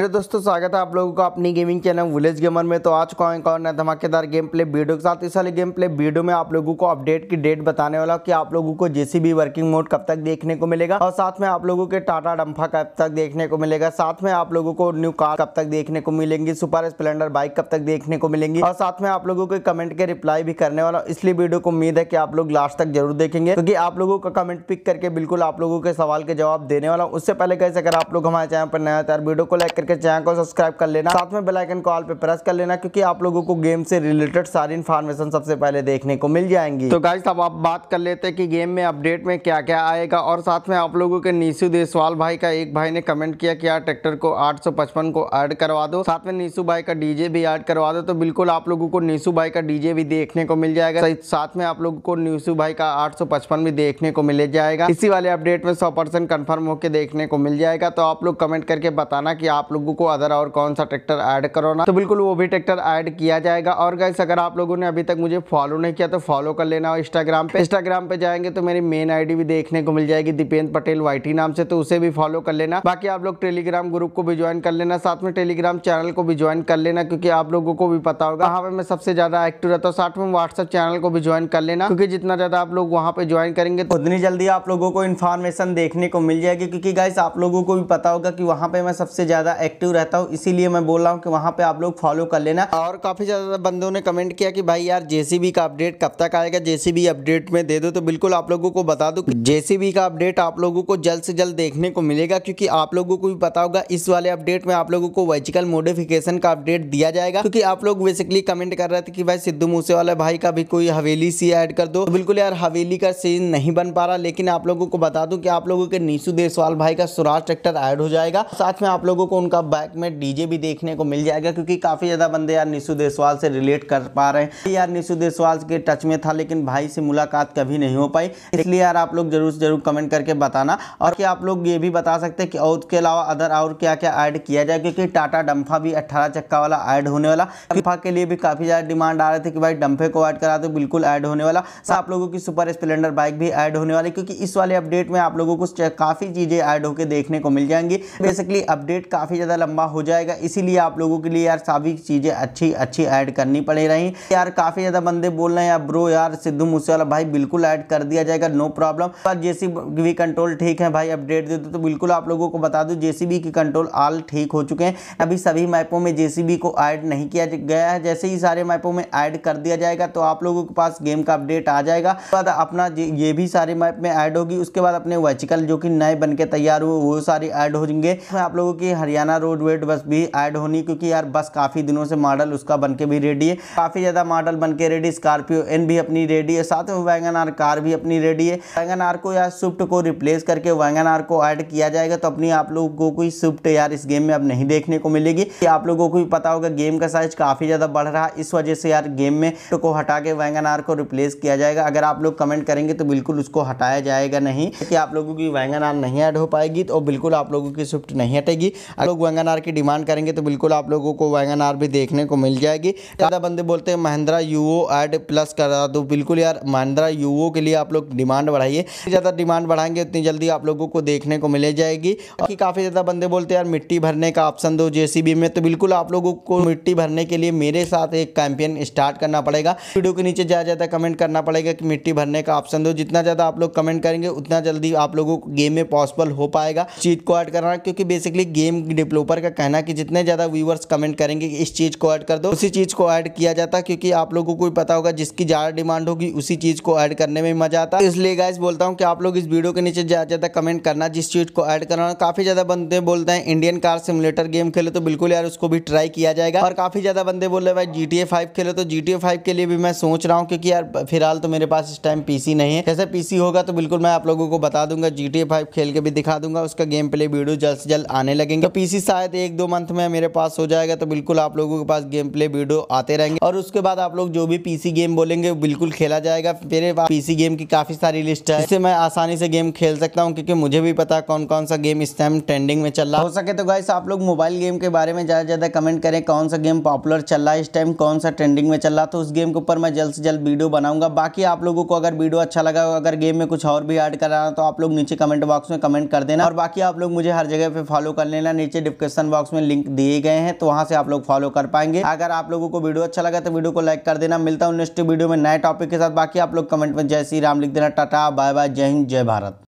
hello दोस्तों स्वागत है आप लोगों का अपनी गेमिंग चैनल विलेज गेमर में तो आज कौन कौन है धमाकेदार गेम प्ले वीडियो के साथ इस वाले गेम प्ले वीडियो में आप लोगों को अपडेट की डेट बताने वाला कि आप लोगों को जेसीबी वर्किंग मोड कब तक देखने को मिलेगा और साथ में आप लोगों के टाटा डम्फा कब तक देखने को मिलेगा साथ में आप लोगों को न्यू कार कब तक देखने को मिलेंगी सुपर स्प्लेंडर बाइक कब तक देखने को मिलेंगी और साथ में आप लोगों के कमेंट के रिप्लाई भी करने वाला इसलिए वीडियो को उम्मीद है कि आप लोग लास्ट तक जरूर देखेंगे क्योंकि आप लोगों का कमेंट पिक करके बिल्कुल आप लोगों के सवाल के जवाब देने वाला उससे पहले कैसे अगर आप लोग हमारे चैनल पर नया तो वीडियो को लाइक करके करके चैनल को सब्सक्राइब कर लेना साथ में बेलाइकन कॉल पर प्रेस कर लेना क्योंकि आप लोगों को गेम से रिलेटेड सारी इन्फॉर्मेशन सबसे पहले देखने को मिल जाएंगी तो गाइस अब आप बात कर लेते हैं कि गेम में अपडेट में क्या क्या आएगा और साथ में आप लोगों के नीसू देसवाल भाई का एक भाई ने कमेंट किया कि यार ट्रैक्टर को 855 को ऐड करवा दो साथ में नीसू भाई का डीजे भी ऐड करवा दो तो बिल्कुल आप लोगों को नीसू भाई का डीजे भी देखने को मिल जाएगा साथ में आप लोगों को नीसू भाई का आठ भी देखने को मिल जाएगा इसी वाले अपडेट में सौ परसेंट कन्फर्म होकर देखने को मिल जाएगा तो आप लोग कमेंट करके बताना की आप लोग लोगों को अदर और कौन सा ट्रैक्टर ऐड करवाना तो बिल्कुल वो भी ट्रैक्टर ऐड किया जाएगा और गैस अगर आप लोगों ने अभी तक मुझे फॉलो नहीं किया तो फॉलो कर लेना और इंस्टाग्राम पे इंस्टाग्राम पे जाएंगे तो मेरी मेन आईडी भी देखने को मिल जाएगी दीपेंद्र पटेल वाईटी नाम से तो उसे भी फॉलो कर लेना बाकी आप लोग टेलीग्राम ग्रुप को भी ज्वाइन कर लेना साथ में टेलीग्राम चैनल को भी ज्वाइन कर लेना क्योंकि आप लोगों को भी पता होगा वहां पर मैं सबसे ज्यादा एक्टिव रहता हूँ साथ में व्हाट्सअप चैनल को भी ज्वाइन कर लेना क्योंकि जितना ज्यादा आप लोग वहाँ पे ज्वाइन करेंगे तो उतनी जल्दी आप लोगों को इन्फॉर्मेशन देखने को मिल जाएगी क्योंकि गाइस आप लोगों को भी पता होगा कि वहाँ पे मैं सबसे ज्यादा एक्टिव रहता हूँ इसीलिए मैं बोल रहा हूँ कि वहाँ पे आप लोग फॉलो कर लेना और काफ़ी ज़्यादा बंदों ने कमेंट किया कि भाई यार जे का अपडेट कब तक आएगा जे अपडेट में दे दो तो बिल्कुल आप लोगों को बता दो जे का अपडेट आप लोगों को जल्द से जल्द देखने को मिलेगा क्योंकि आप लोगों को भी पता होगा इस वाले अपडेट में आप लोगों को वेजिकल मोडिफिकेशन का अपडेट दिया जाएगा क्योंकि आप लोग बेसिकली कमेंट कर रहे थे कि भाई सिद्धू मूसे वाला भाई का भी कोई हवेली सी ऐड कर दो तो बिल्कुल यार हवेली का सीन नहीं बन पा रहा लेकिन आप लोगों को बता दूं कि आप लोगों के नीसू देसवाल भाई का स्वराज ट्रैक्टर ऐड हो जाएगा साथ में आप लोगों को उनका उनका बैक में डीजे भी देखने को मिल जाएगा क्योंकि काफ़ी ज़्यादा बंदे यार निशु देसवाल से रिलेट कर पा रहे हैं यार निशु देसवाल के टच में था लेकिन भाई से मुलाकात कभी नहीं हो पाई इसलिए यार आप लोग जरूर जरूर कमेंट करके बताना और क्या आप लोग ये भी बता सकते हैं कि और उसके अलावा अदर और क्या क्या ऐड किया जाए क्योंकि टाटा डम्फा भी अट्ठारह चक्का वाला ऐड होने वाला डम्फा के लिए भी काफ़ी ज़्यादा डिमांड आ रहे थे कि भाई डम्फे को ऐड करा दो बिल्कुल ऐड होने वाला आप लोगों की सुपर स्प्लेंडर बाइक भी ऐड होने वाली क्योंकि इस वाले अपडेट में आप लोगों को काफ़ी चीज़ें ऐड होकर देखने को मिल जाएंगी बेसिकली अपडेट काफ़ी ज़्यादा लंबा हो जाएगा इसीलिए आप लोगों के लिए यार सभी चीज़ें अच्छी अच्छी ऐड करनी पड़ रही यार काफ़ी ज़्यादा बंदे बोल रहे हैं यार ब्रो यार सिद्धू मूसेवाला भाई बिल्कुल ऐड कर दिया जाएगा no problem J C control ठीक है भाई अपडेट दे दो तो बिल्कुल आप लोगों को बता दो जे के कंट्रोल आल ठीक हो चुके हैं अभी सभी मैपों में जे को ऐड नहीं किया गया है जैसे ही सारे मैपों में ऐड कर दिया जाएगा तो आप लोगों के पास गेम का अपडेट आ जाएगा बाद अपना ये भी सारे मैप में ऐड होगी उसके बाद अपने वर्चिकल जो कि नए बन के तैयार हुए वो सारे ऐड हो जाएंगे मैं आप लोगों की हरियाणा हरियाणा रोड वेट बस भी ऐड होनी क्योंकि यार बस काफ़ी दिनों से मॉडल उसका बन के भी रेडी है काफ़ी ज़्यादा मॉडल बन के रेडी स्कॉर्पियो एन भी अपनी रेडी है साथ में वैंगन आर कार भी अपनी रेडी है वैंगन आर को या स्विफ्ट को रिप्लेस करके वैंगन आर को ऐड किया जाएगा तो अपनी आप लोगों को कोई स्विफ्ट यार इस गेम में अब नहीं देखने को मिलेगी कि आप लोगों को भी पता होगा गेम का साइज काफ़ी ज़्यादा बढ़ रहा है इस वजह से यार गेम में को हटा के वैंगन आर को रिप्लेस किया जाएगा अगर आप लोग कमेंट करेंगे तो बिल्कुल उसको हटाया जाएगा नहीं कि आप लोगों की वैंगन आर नहीं ऐड हो पाएगी तो बिल्कुल आप लोगों की स्विफ्ट नहीं हटेगी आप लोग वैगन आर की डिमांड करेंगे तो बिल्कुल आप लोगों को वैंगन आर भी देखने को मिल जाएगी ज़्यादा बंदे बोलते हैं महिंद्रा यूओ एड प्लस करा दो बिल्कुल यार महिंद्रा यूओ के लिए आप लोग डिमांड बढ़ाइए ज़्यादा डिमांड बढ़ाएंगे उतनी जल्दी आप लोगों को देखने को मिले जाएगी और काफ़ी ज़्यादा बंदे बोलते हैं यार मिट्टी भरने का ऑप्शन दो जे में तो बिल्कुल आप लोगों को मिट्टी भरने के लिए मेरे साथ एक कैंपेन स्टार्ट करना पड़ेगा वीडियो के नीचे ज़्यादा ज़्यादा कमेंट करना पड़ेगा कि मिट्टी भरने का ऑप्शन दो जितना ज़्यादा आप लोग कमेंट करेंगे उतना जल्दी आप लोगों को गेम में पॉसिबल हो पाएगा चीज़ को ऐड करना क्योंकि बेसिकली गेम डेवलपर का कहना कि जितने ज़्यादा व्यूवर्स कमेंट करेंगे कि इस चीज़ को ऐड कर दो उसी चीज़ को ऐड किया जाता क्योंकि आप लोगों को पता होगा जिसकी ज़्यादा डिमांड होगी उसी चीज़ को ऐड करने में मज़ा आता है इसलिए गाइज बोलता हूँ कि आप लोग इस वीडियो के नीचे ज़्यादा ज़्यादा कमेंट करना जिस चीज़ को ऐड करना काफ़ी ज़्यादा बंदे बोलते हैं इंडियन कार सिमुलेटर गेम खेले तो बिल्कुल यार उसको भी ट्राई किया जाएगा और काफ़ी ज़्यादा बंदे बोल रहे भाई जी टी खेले तो जी टी के लिए भी मैं सोच रहा हूँ क्योंकि यार फिलहाल तो मेरे पास इस टाइम पीसी नहीं है जैसे पीसी होगा तो बिल्कुल मैं आप लोगों को बता दूंगा जी टी खेल के भी दिखा दूंगा उसका गेम प्ले वीडियो जल्द से जल्द आने लगेंगे तो पीसी इसी शायद एक दो मंथ में मेरे पास हो जाएगा तो बिल्कुल आप लोगों के पास गेम प्ले वीडियो आते रहेंगे और उसके बाद आप लोग जो भी पीसी गेम बोलेंगे बिल्कुल खेला जाएगा मेरे पास पीसी गेम की काफ़ी सारी लिस्ट है इससे मैं आसानी से गेम खेल सकता हूँ क्योंकि मुझे भी पता कौन कौन सा गेम इस टाइम ट्रेंडिंग में चल रहा हो सके तो गाइस आप लोग मोबाइल गेम के बारे में ज़्यादा ज़्यादा कमेंट करें कौन सा गेम पॉपुलर चल रहा है इस टाइम कौन सा ट्रेंडिंग में चल रहा तो उस गेम के ऊपर मैं जल्द से जल्द वीडियो बनाऊंगा बाकी आप लोगों को अगर वीडियो अच्छा लगा अगर गेम में कुछ और भी एड कराना तो आप लोग नीचे कमेंट बॉक्स में कमेंट कर देना और बाकी आप लोग मुझे हर जगह पर फॉलो कर लेना नीचे डिस्क्रिप्शन बॉक्स में लिंक दिए गए हैं तो वहां से आप लोग फॉलो कर पाएंगे अगर आप लोगों को वीडियो अच्छा लगा तो वीडियो को लाइक कर देना मिलता हूँ नेक्स्ट वीडियो में नए टॉपिक के साथ बाकी आप लोग कमेंट में जय श्री राम लिख देना टाटा बाय बाय जय हिंद जय भारत